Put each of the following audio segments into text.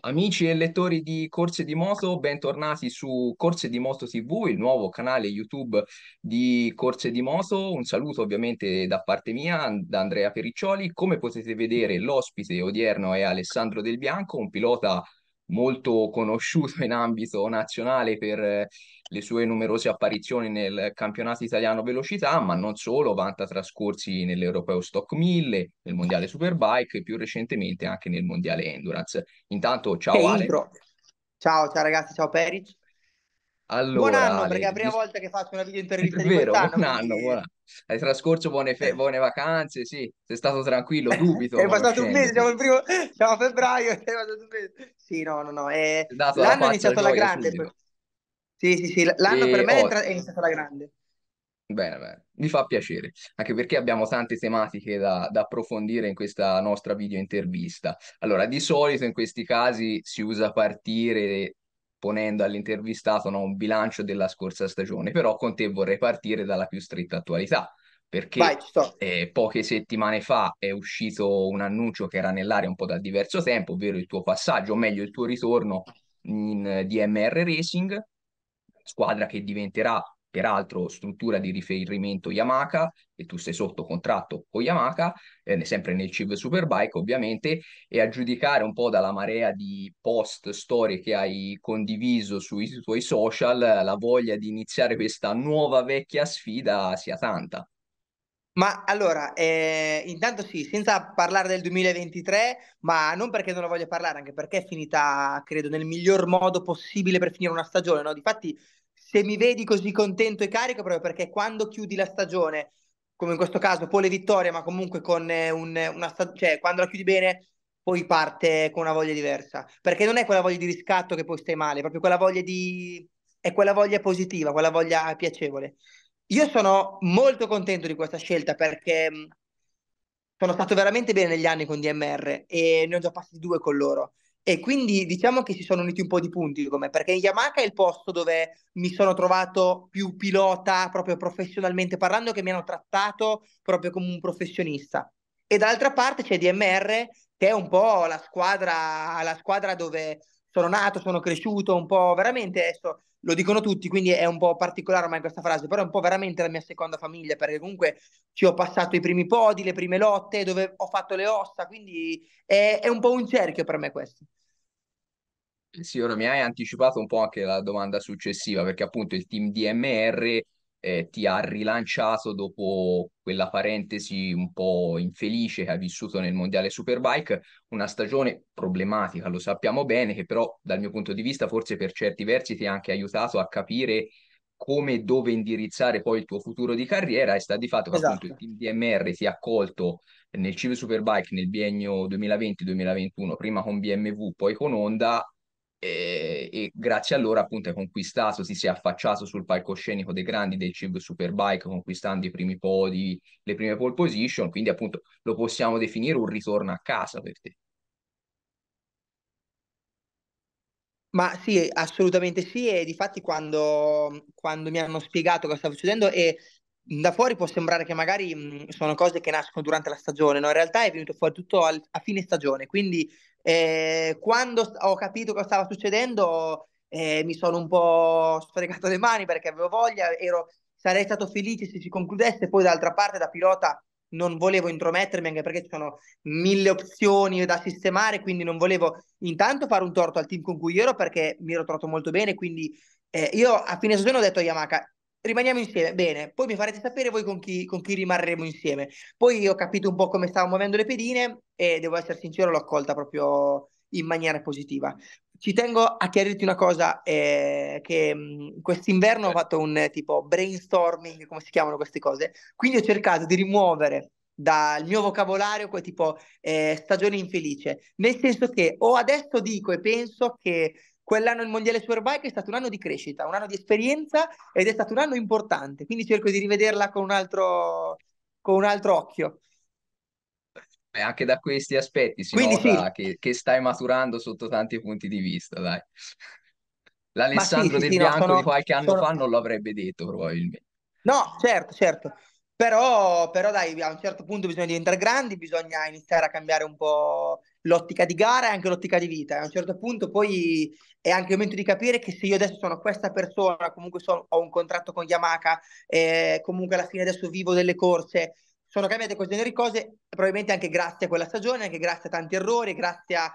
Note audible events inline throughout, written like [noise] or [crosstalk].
Amici e lettori di Corse di Moto, bentornati su Corse di Moto TV, il nuovo canale YouTube di Corse di Moto. Un saluto ovviamente da parte mia, da Andrea Periccioli. Come potete vedere, l'ospite odierno è Alessandro Del Bianco, un pilota molto conosciuto in ambito nazionale per eh, le sue numerose apparizioni nel campionato italiano velocità, ma non solo, vanta trascorsi nell'Europeo Stock 1000, nel Mondiale Superbike e più recentemente anche nel Mondiale Endurance. Intanto, ciao Ale. Ciao, ciao ragazzi, ciao Peric. Allora, buon anno, perché è la prima volta che faccio una videointervista è vero, quest'anno. Buon anno, quindi... buon Hai trascorso buone, fe... Eh. buone, vacanze, sì, sei stato tranquillo, [laughs] dubito. è passato un mese, siamo, primo... siamo a febbraio, [laughs] è passato un mese. Sì, no, no, no, è... l'anno è iniziato alla grande. Per... Sì, sì, sì, l'anno e... per me è, tra... è iniziato alla grande. Bene, bene, mi fa piacere, anche perché abbiamo tante tematiche da, da approfondire in questa nostra video intervista. Allora, di solito in questi casi si usa partire ponendo all'intervistato no, un bilancio della scorsa stagione, però con te vorrei partire dalla più stretta attualità, perché Vai, eh, poche settimane fa è uscito un annuncio che era nell'aria un po' da diverso tempo, ovvero il tuo passaggio, o meglio il tuo ritorno in DMR Racing, squadra che diventerà peraltro struttura di riferimento Yamaha e tu sei sotto contratto con Yamaha, eh, sempre nel CIV Superbike ovviamente, e a giudicare un po' dalla marea di post, storie che hai condiviso sui tuoi social, la voglia di iniziare questa nuova vecchia sfida sia tanta. Ma allora, eh, intanto sì, senza parlare del 2023, ma non perché non la voglio parlare, anche perché è finita, credo, nel miglior modo possibile per finire una stagione, no? Difatti, se mi vedi così contento e carico proprio perché quando chiudi la stagione, come in questo caso pole vittoria, ma comunque con eh, un, una stagione, cioè quando la chiudi bene, poi parte con una voglia diversa, perché non è quella voglia di riscatto che poi stai male, è proprio quella voglia di è quella voglia positiva, quella voglia piacevole. Io sono molto contento di questa scelta perché sono stato veramente bene negli anni con DMR e ne ho già passati due con loro e quindi diciamo che si sono uniti un po' di punti come perché in Yamaha è il posto dove mi sono trovato più pilota proprio professionalmente parlando, che mi hanno trattato proprio come un professionista. E dall'altra parte c'è DMR che è un po' la squadra, la squadra dove sono nato, sono cresciuto un po' veramente adesso lo dicono tutti, quindi è un po' particolare ormai questa frase, però è un po' veramente la mia seconda famiglia, perché comunque ci ho passato i primi podi, le prime lotte, dove ho fatto le ossa, quindi è, è un po' un cerchio per me questo. Sì, ora mi hai anticipato un po' anche la domanda successiva, perché appunto il team DMR eh, ti ha rilanciato dopo quella parentesi un po' infelice che ha vissuto nel mondiale Superbike, una stagione problematica, lo sappiamo bene, che però dal mio punto di vista forse per certi versi ti ha anche aiutato a capire come e dove indirizzare poi il tuo futuro di carriera e sta di fatto che esatto. appunto il esatto. team DMR ti ha accolto nel Cive Superbike nel biennio 2020-2021, prima con BMW, poi con Honda, e, e, grazie a loro appunto è conquistato, si è affacciato sul palcoscenico dei grandi del CIB Superbike conquistando i primi podi, le prime pole position, quindi appunto lo possiamo definire un ritorno a casa per te. Ma sì, assolutamente sì, e difatti quando, quando mi hanno spiegato cosa stava succedendo e da fuori può sembrare che magari mh, sono cose che nascono durante la stagione, no? In realtà è venuto fuori tutto al, a fine stagione, quindi eh, quando ho capito cosa stava succedendo, eh, mi sono un po' sfregato le mani perché avevo voglia, ero, sarei stato felice se si concludesse, poi d'altra parte da pilota non volevo intromettermi anche perché ci sono mille opzioni da sistemare, quindi non volevo intanto fare un torto al team con cui ero perché mi ero trovato molto bene, quindi eh, io a fine stagione ho detto a Yamaha, rimaniamo insieme, bene, poi mi farete sapere voi con chi, con chi rimarremo insieme. Poi ho capito un po' come stavo muovendo le pedine e devo essere sincero, l'ho accolta proprio in maniera positiva. Ci tengo a chiarirti una cosa, eh, che quest'inverno ho certo. fatto un tipo brainstorming, come si chiamano queste cose, quindi ho cercato di rimuovere dal mio vocabolario quel tipo eh, stagione infelice, nel senso che o adesso dico e penso che Quell'anno il Mondiale Superbike è stato un anno di crescita, un anno di esperienza ed è stato un anno importante, quindi cerco di rivederla con un altro, con un altro occhio. Beh, anche da questi aspetti si quindi nota sì. che, che, stai maturando sotto tanti punti di vista, dai. L'Alessandro sì, sì, Del Bianco no, sono, di qualche anno sono... fa non lo avrebbe detto probabilmente. No, certo, certo. Però, però, dai, a un certo punto bisogna diventare grandi, bisogna iniziare a cambiare un po' l'ottica di gara e anche l'ottica di vita. a un certo punto poi è anche il momento di capire che se io adesso sono questa persona, comunque sono, ho un contratto con Yamaha, eh, comunque alla fine adesso vivo delle corse, sono cambiate queste genere cose, probabilmente anche grazie a quella stagione, anche grazie a tanti errori, grazie a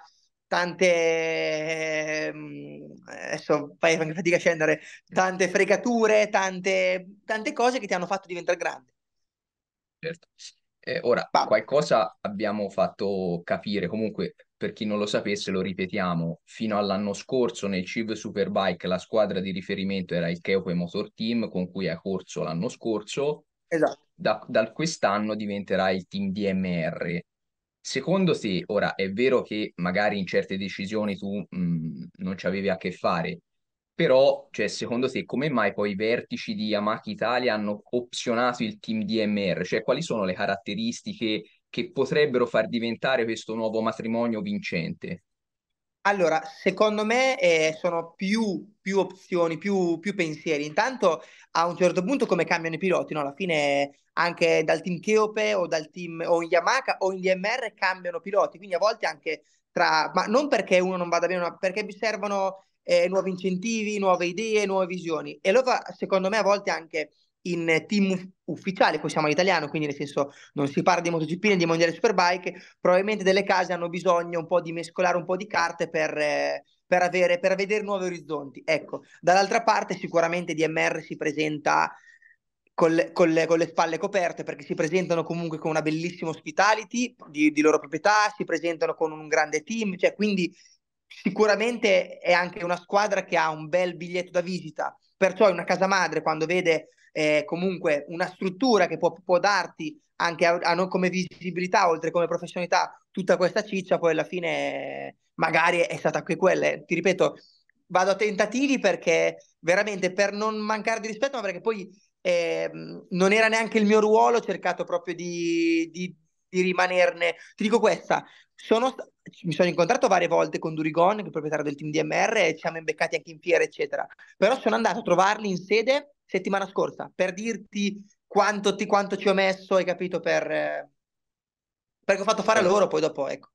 tante ehm, adesso fai anche fatica a scendere tante fregature tante, tante cose che ti hanno fatto diventare grande certo. Eh, ora, Bam. qualcosa abbiamo fatto capire, comunque per chi non lo sapesse lo ripetiamo, fino all'anno scorso nel CIV Superbike la squadra di riferimento era il Keope Motor Team con cui hai corso l'anno scorso, esatto. da, da quest'anno diventerà il team DMR. Secondo te, ora è vero che magari in certe decisioni tu mh, mm, non ci avevi a che fare, però, cioè, secondo te, come mai poi i vertici di Yamaha Italia hanno opzionato il team DMR? Cioè, quali sono le caratteristiche che potrebbero far diventare questo nuovo matrimonio vincente? Allora, secondo me eh, sono più, più opzioni, più, più, pensieri. Intanto, a un certo punto, come cambiano i piloti, no? alla fine anche dal team Cheope o dal team o in Yamaha o in DMR cambiano piloti, quindi a volte anche tra, ma non perché uno non vada bene, ma perché vi servono eh, nuovi incentivi, nuove idee, nuove visioni. E allora, secondo me, a volte anche in team ufficiale, poi siamo all'italiano, quindi nel senso non si parla di MotoGP né di Mondiale Superbike, probabilmente delle case hanno bisogno un po' di mescolare un po' di carte per, eh, per, avere, per vedere nuovi orizzonti. Ecco, dall'altra parte sicuramente DMR si presenta col, col, con le spalle coperte perché si presentano comunque con una bellissima ospitality di, di loro proprietà, si presentano con un grande team, cioè quindi sicuramente è anche una squadra che ha un bel biglietto da visita, perciò è una casa madre quando vede eh, comunque una struttura che può, può darti anche a, a, noi come visibilità, oltre come professionalità, tutta questa ciccia, poi alla fine magari è stata anche quella. Eh, ti ripeto, vado a tentativi perché veramente per non mancare di rispetto, ma perché poi eh, non era neanche il mio ruolo, ho cercato proprio di, di, di rimanerne. Ti dico questa, sono, mi sono incontrato varie volte con Durigon, il proprietario del team DMR, e ci siamo imbeccati anche in fiera, eccetera. Però sono andato a trovarli in sede settimana scorsa per dirti quanto, ti, quanto ci ho messo, hai capito, per, eh, perché ho fatto fare a loro, poi dopo, ecco.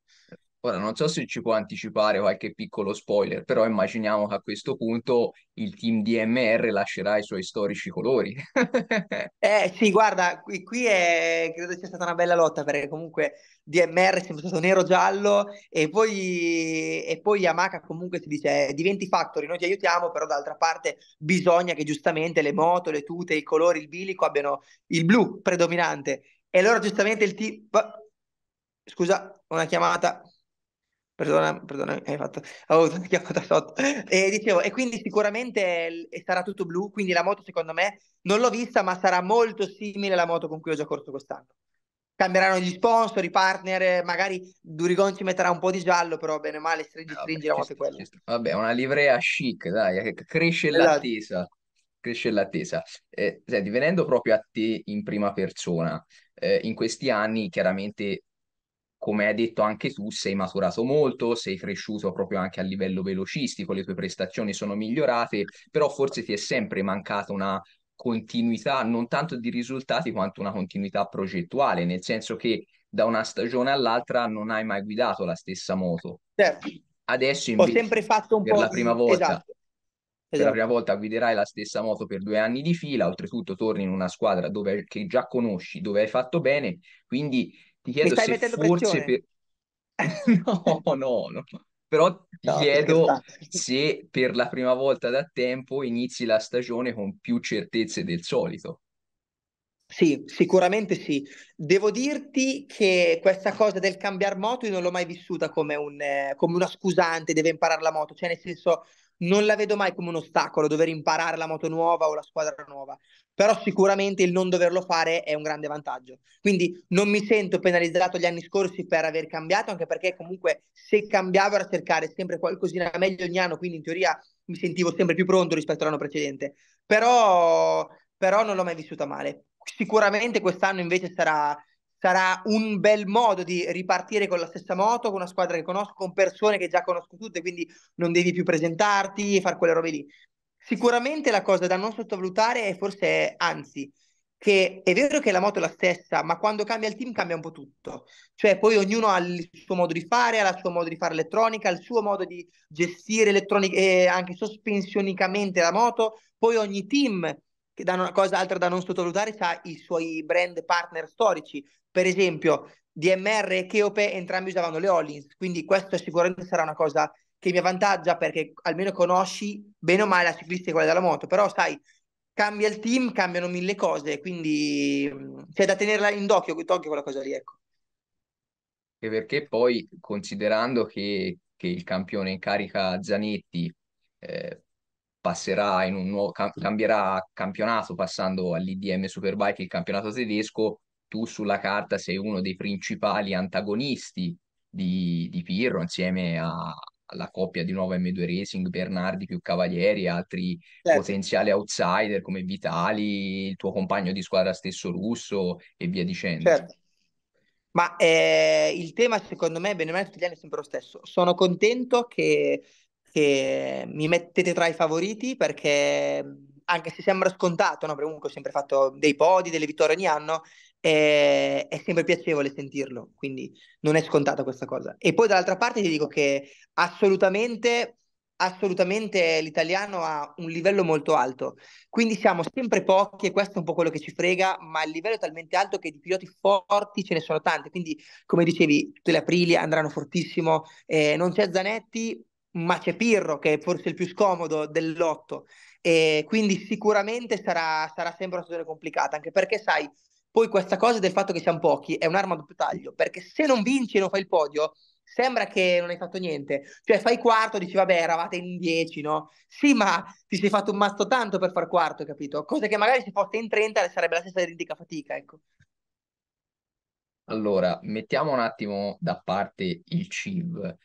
Ora non so se ci può anticipare qualche piccolo spoiler, però immaginiamo che a questo punto il team DMR lascerà i suoi storici colori. [laughs] eh sì, guarda, qui, qui è, credo sia stata una bella lotta perché comunque DMR è sempre stato nero-giallo e poi, e poi Yamaka comunque si dice eh, diventi factory, noi ti aiutiamo, però d'altra parte bisogna che giustamente le moto, le tute, i colori, il bilico abbiano il blu predominante. E allora giustamente il team... Scusa, una chiamata perdona, perdona, hai fatto, avevo avuto una chiamata sotto, e dicevo, e quindi sicuramente sarà tutto blu, quindi la moto secondo me, non l'ho vista, ma sarà molto simile alla moto con cui ho già corso quest'anno. Cambieranno gli sponsor, i partner, magari Durigon ci metterà un po' di giallo, però bene o male stringi, stringi Vabbè, la moto è quella. Vabbè, una livrea chic, dai, eh, cresce esatto. l'attesa. Cresce l'attesa. Eh, senti, venendo proprio a te in prima persona, eh, in questi anni chiaramente come hai detto anche tu, sei maturato molto, sei cresciuto proprio anche a livello velocistico, le tue prestazioni sono migliorate, però forse ti è sempre mancata una continuità, non tanto di risultati quanto una continuità progettuale, nel senso che da una stagione all'altra non hai mai guidato la stessa moto. Certo. Adesso invece, Ho sempre fatto un per po' la prima volta, esatto. Per la esatto. prima volta guiderai la stessa moto per due anni di fila, oltretutto torni in una squadra dove, che già conosci, dove hai fatto bene, quindi ti chiedo se mettendo forse per... [laughs] no, no, no. Però ti no, chiedo se per la prima volta da tempo inizi la stagione con più certezze del solito. Sì, sicuramente sì. Devo dirti che questa cosa del cambiare moto io non l'ho mai vissuta come, un, eh, come una scusante, deve imparare la moto, cioè nel senso non la vedo mai come un ostacolo dover imparare la moto nuova o la squadra nuova, però sicuramente il non doverlo fare è un grande vantaggio. Quindi non mi sento penalizzato gli anni scorsi per aver cambiato, anche perché comunque se cambiavo era cercare sempre qualcosina meglio ogni anno, quindi in teoria mi sentivo sempre più pronto rispetto all'anno precedente, però, però non l'ho mai vissuta male. Sicuramente quest'anno invece sarà, sarà un bel modo di ripartire con la stessa moto, con una squadra che conosco, con persone che già conosco tutte, quindi non devi più presentarti e fare quelle robe lì. Sicuramente la cosa da non sottovalutare è forse, anzi, che è vero che la moto è la stessa, ma quando cambia il team cambia un po' tutto. Cioè poi ognuno ha il suo modo di fare, ha il suo modo di fare elettronica, ha il suo modo di gestire elettronica e eh, anche sospensionicamente la moto, poi ogni team che da una cosa altra da non sottovalutare ha i suoi brand partner storici, per esempio, DMR e Cheope entrambi usavano le Hollins, quindi questo sicuramente sarà una cosa che mi avvantaggia perché almeno conosci bene o male la ciclista e quella della moto, però sai, cambia il team, cambiano mille cose, quindi mm, c'è da tenerla in d'occhio, d'occhio quella cosa lì, ecco. E perché poi considerando che, che il campione in carica Zanetti eh, passerà in un nuovo, cambierà campionato passando all'IDM Superbike, il campionato tedesco, tu sulla carta sei uno dei principali antagonisti di, di Pirro insieme a, alla coppia di nuovo M2 Racing, Bernardi più Cavalieri, altri certo. potenziali outsider come Vitali, il tuo compagno di squadra stesso russo e via dicendo. Certo. Ma eh, il tema secondo me, bene o male, tutti gli anni è sempre lo stesso. Sono contento che, che mi mettete tra i favoriti perché anche se sembra scontato, no? comunque ho sempre fatto dei podi, delle vittorie ogni anno, è, è sempre piacevole sentirlo, quindi non è scontata questa cosa. E poi dall'altra parte ti dico che assolutamente assolutamente l'italiano ha un livello molto alto, quindi siamo sempre pochi e questo è un po' quello che ci frega, ma il livello è talmente alto che di piloti forti ce ne sono tanti, quindi come dicevi tutte le aprili andranno fortissimo, eh, non c'è Zanetti ma c'è Pirro che è forse il più scomodo del lotto e quindi sicuramente sarà, sarà sempre una situazione complicata, anche perché sai poi questa cosa del fatto che siamo pochi è un'arma a doppio taglio, perché se non vinci e non fai il podio, sembra che non hai fatto niente. Cioè fai quarto, dici vabbè eravate in dieci, no? Sì, ma ti sei fatto un mazzo tanto per far quarto, capito? Cosa che magari se fosse in 30 sarebbe la stessa identica fatica, ecco. Allora, mettiamo un attimo da parte il CIV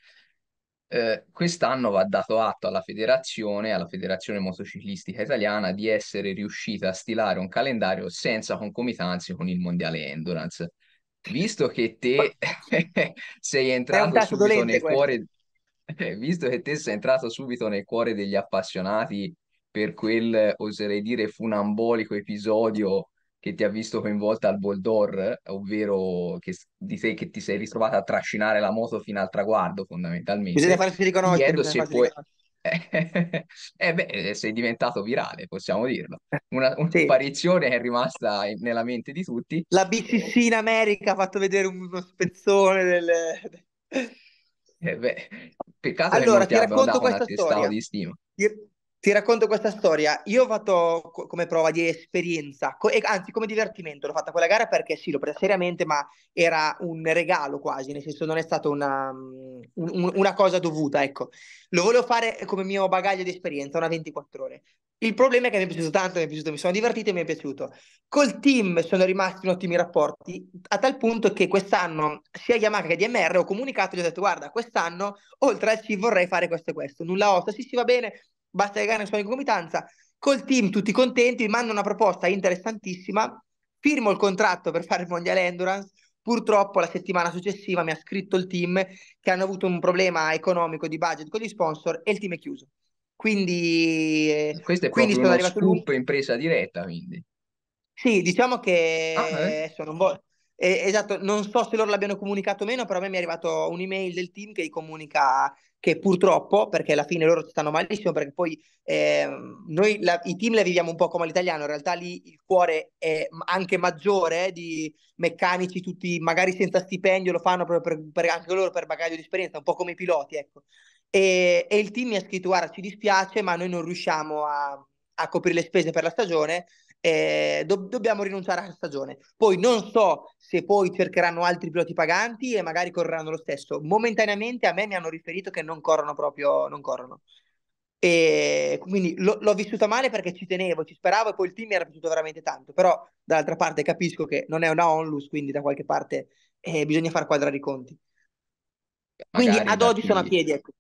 eh, quest'anno va dato atto alla federazione, alla federazione motociclistica italiana, di essere riuscita a stilare un calendario senza concomitanze con il mondiale endurance. Visto che te [laughs] sei entrato subito nel questo. cuore, [laughs] visto che te sei entrato subito nel cuore degli appassionati per quel, oserei dire, funambolico episodio che ti ha visto coinvolta al Boldor, ovvero che, di sei, che ti sei ritrovata a trascinare la moto fino al traguardo fondamentalmente. Bisogna farsi riconoscere. Chiedo se puoi... eh beh, eh, sei diventato virale, possiamo dirlo. Eh, una, un'apparizione sì. è rimasta nella mente di tutti. La BCC in America ha fatto vedere uno spezzone del... Eh beh, peccato allora, che non ti, abbiano dato una storia. di stima. Ti, ti racconto questa storia. Io ho fatto co- come prova di esperienza, co- e, anzi come divertimento, l'ho fatta quella gara perché sì, l'ho presa seriamente, ma era un regalo quasi, nel senso non è stata una, mm, un, una cosa dovuta, ecco. Lo volevo fare come mio bagaglio di esperienza, una 24 ore. Il problema è che mi è piaciuto tanto, mi, è piaciuto, mi sono divertito e mi è piaciuto. Col team sono rimasti in ottimi rapporti, a tal punto che quest'anno sia Yamaha che DMR ho comunicato e gli ho detto guarda, quest'anno oltre al C vorrei fare questo e questo. Nulla osta, sì sì va bene, basta che ganano in concomitanza, col team tutti contenti, mi mandano una proposta interessantissima, firmo il contratto per fare il Mondiale Endurance, purtroppo la settimana successiva mi ha scritto il team che hanno avuto un problema economico di budget con gli sponsor e il team è chiuso. Quindi, eh, questo è quindi sono uno scoop lui. in diretta. Quindi. Sì, diciamo che ah, eh. adesso non voglio eh, esatto, non so se loro l'abbiano comunicato o meno, però a me mi è arrivato un'email del team che gli comunica che purtroppo, perché alla fine loro ci stanno malissimo, perché poi eh, noi la, i team la viviamo un po' come l'italiano, in realtà lì il cuore è anche maggiore di meccanici, tutti magari senza stipendio lo fanno proprio per, per anche loro per bagaglio di esperienza, un po' come i piloti, ecco. E, e il team mi ha scritto, guarda, ci dispiace, ma noi non riusciamo a, a coprire le spese per la stagione eh, do- dobbiamo rinunciare alla stagione. Poi non so se poi cercheranno altri piloti paganti e magari correranno lo stesso. Momentaneamente a me mi hanno riferito che non corrono proprio, non corrono. E quindi lo- l'ho vissuta male perché ci tenevo, ci speravo e poi il team mi era piaciuto veramente tanto, però dall'altra parte capisco che non è una onlus, quindi da qualche parte eh, bisogna far quadrare i conti. Magari quindi ad oggi sono a piedi, ecco.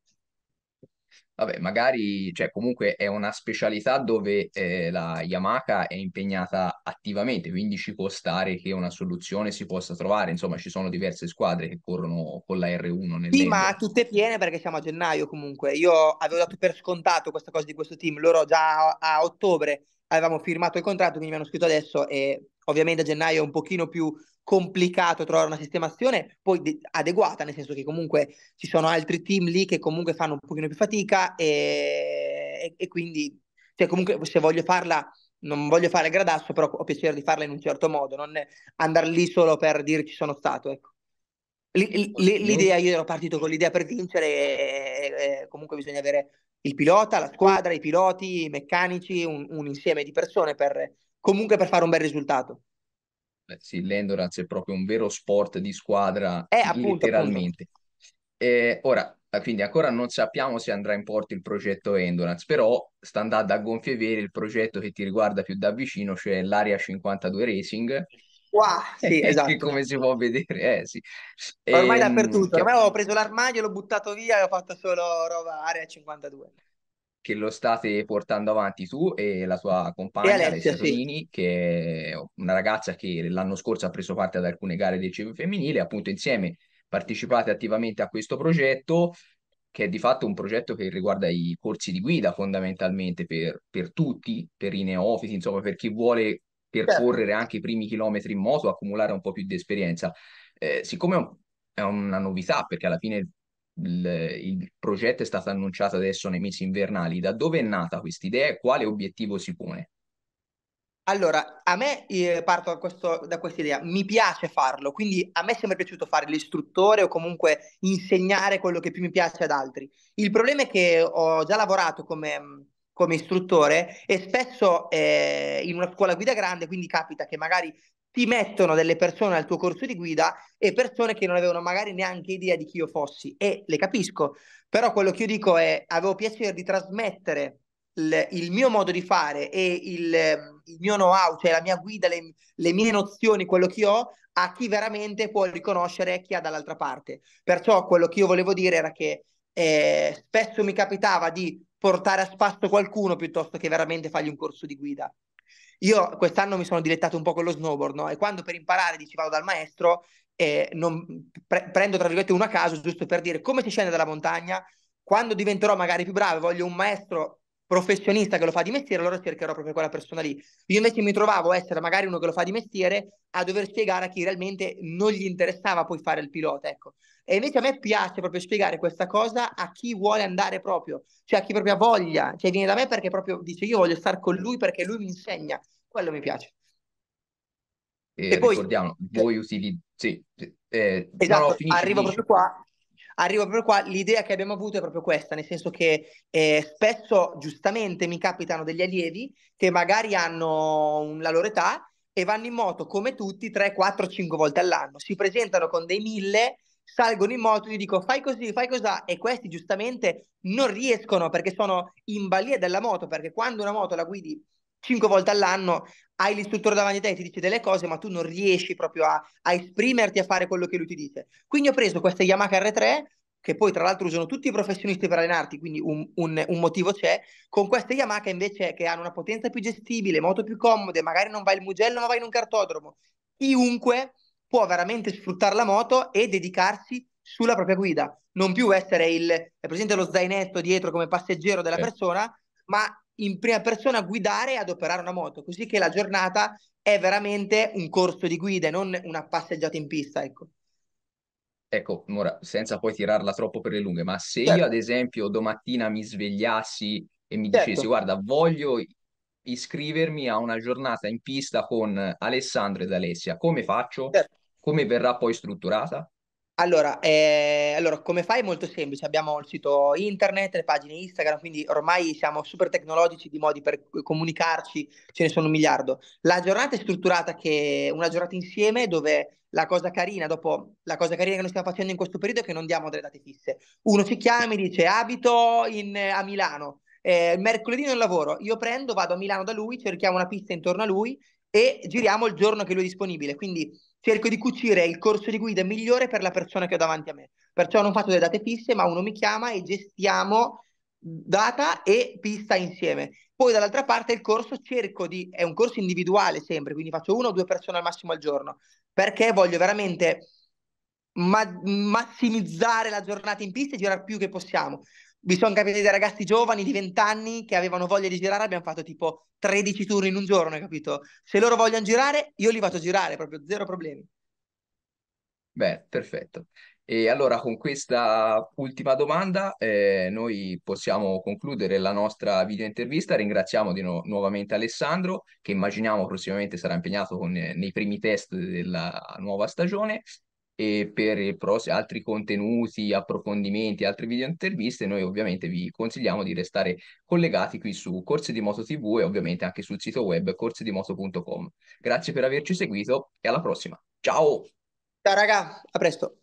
Vabbè, magari, cioè, comunque è una specialità dove eh, la Yamaha è impegnata attivamente, quindi ci può stare che una soluzione si possa trovare. Insomma, ci sono diverse squadre che corrono con la R1 nel Sì, ma tutte piene perché siamo a gennaio comunque. Io avevo dato per scontato questa cosa di questo team, loro già a, a ottobre avevamo firmato il contratto, quindi mi hanno scritto adesso e ovviamente a gennaio è un pochino più complicato trovare una sistemazione poi de- adeguata, nel senso che comunque ci sono altri team lì che comunque fanno un pochino più fatica e, e-, e quindi cioè comunque se voglio farla non voglio fare il gradasso, però ho piacere di farla in un certo modo, non andare lì solo per dire ci sono stato, ecco. L- l- l'idea, io ero partito con l'idea per vincere e, e comunque bisogna avere il pilota, la squadra, i piloti, i meccanici, un, un insieme di persone per comunque per fare un bel risultato. Beh, sì, l'endurance è proprio un vero sport di squadra, eh, appunto, letteralmente. Appunto. ora, eh, quindi ancora non sappiamo se andrà in porto il progetto Endurance, però sta andando a gonfie vere il progetto che ti riguarda più da vicino, cioè l'Area 52 Racing, qua, [laughs] sì, esatto. come si può vedere, eh, sì. Ormai e, dappertutto, ehm, che... ormai avevo preso l'armadio, l'ho buttato via e ho fatto solo roba area 52. Che lo state portando avanti tu e la tua compagna Alessia, Alessia sì. che è una ragazza che l'anno scorso ha preso parte ad alcune gare del CIV femminile, appunto insieme partecipate attivamente a questo progetto che è di fatto un progetto che riguarda i corsi di guida fondamentalmente per, per tutti, per i neofiti, insomma per chi vuole percorrere certo. anche i primi chilometri in moto, accumulare un po' più di esperienza. Eh, siccome è una novità, perché alla fine il, il, progetto è stato annunciato adesso nei mesi invernali, da dove è nata questa idea e quale obiettivo si pone? Allora, a me eh, parto da, questa idea, mi piace farlo, quindi a me è sempre piaciuto fare l'istruttore o comunque insegnare quello che più mi piace ad altri. Il problema è che ho già lavorato come mm, come istruttore e spesso eh, in una scuola guida grande, quindi capita che magari ti mettono delle persone al tuo corso di guida e persone che non avevano magari neanche idea di chi io fossi e le capisco, però quello che io dico è avevo piacere di trasmettere il, il mio modo di fare e il, il, mio know-how, cioè la mia guida, le, le mie nozioni, quello che ho a chi veramente può riconoscere chi ha dall'altra parte. Perciò quello che io volevo dire era che eh, spesso mi capitava di portare a spasso qualcuno piuttosto che veramente fargli un corso di guida. Io quest'anno mi sono dilettato un po' con lo snowboard, no? E quando per imparare dici vado dal maestro, eh, non, pre- prendo tra virgolette uno a caso giusto per dire come si scende dalla montagna, quando diventerò magari più bravo e voglio un maestro professionista che lo fa di mestiere, allora cercherò proprio quella persona lì. Io invece mi trovavo a essere magari uno che lo fa di mestiere a dover spiegare a chi realmente non gli interessava poi fare il pilota, ecco. E invece a me piace proprio spiegare questa cosa a chi vuole andare proprio, cioè a chi proprio ha voglia, cioè viene da me perché proprio dice io voglio stare con lui perché lui mi insegna, quello mi piace. Eh, e poi, ricordiamo, cioè voi utilizz- sì, sì eh, esatto, no, no, esatto, finisci, arrivo finisci. proprio qua arrivo proprio qua, l'idea che abbiamo avuto è proprio questa, nel senso che eh, spesso giustamente mi capitano degli allievi che magari hanno la loro età e vanno in moto come tutti 3, 4, 5 volte all'anno, si presentano con dei mille salgono in moto, gli dico fai così, fai cos'ha e questi giustamente non riescono perché sono in balia della moto, perché quando una moto la guidi cinque volte all'anno hai l'istruttore davanti a te e ti dice delle cose, ma tu non riesci proprio a, a esprimerti a fare quello che lui ti dice. Quindi ho preso questa Yamaha R3, che poi tra l'altro usano tutti i professionisti per allenarti, quindi un, un, un motivo c'è, con queste Yamaha invece che hanno una potenza più gestibile, moto più comode, magari non vai il Mugello ma vai in un cartodromo, chiunque può veramente sfruttare la moto e dedicarsi sulla propria guida, non più essere il, presente lo zainetto dietro come passeggero della eh. persona, ma in prima persona guidare e adoperare una moto, così che la giornata è veramente un corso di guida e non una passeggiata in pista, ecco. Ecco, ora, senza poi tirarla troppo per le lunghe, ma se certo. io ad esempio domattina mi svegliassi e mi certo. dicessi guarda, voglio iscrivermi a una giornata in pista con Alessandro ed Alessia, come faccio? Certo. Come verrà poi strutturata? Allora, eh, allora, come fai? È molto semplice. Abbiamo il sito internet, le pagine Instagram, quindi ormai siamo super tecnologici di modi per comunicarci, ce ne sono un miliardo. La giornata è strutturata che una giornata insieme dove la cosa carina, dopo la cosa carina che noi stiamo facendo in questo periodo è che non diamo delle date fisse. Uno si chiama e dice abito in, a Milano, eh, mercoledì non lavoro, io prendo, vado a Milano da lui, cerchiamo una pista intorno a lui e giriamo il giorno che lui è disponibile. Quindi cerco di cucire il corso di guida migliore per la persona che ho davanti a me. Perciò non faccio delle date fisse, ma uno mi chiama e gestiamo data e pista insieme. Poi dall'altra parte il corso cerco di... è un corso individuale sempre, quindi faccio una o due persone al massimo al giorno, perché voglio veramente ma- massimizzare la giornata in pista e girare più che possiamo mi sono capito dei ragazzi giovani di 20 anni che avevano voglia di girare, abbiamo fatto tipo 13 turni in un giorno, hai capito? Se loro vogliono girare, io li vado a girare, proprio zero problemi. Beh, perfetto. E allora con questa ultima domanda eh, noi possiamo concludere la nostra videointervista. Ringraziamo no- nuovamente Alessandro, che immaginiamo prossimamente sarà impegnato con, eh, nei primi test della nuova stagione e per i pross- altri contenuti, approfondimenti, altre video interviste, noi ovviamente vi consigliamo di restare collegati qui su Corsi di Moto TV e ovviamente anche sul sito web corsidimoto.com. Grazie per averci seguito e alla prossima. Ciao! Ciao raga, a presto!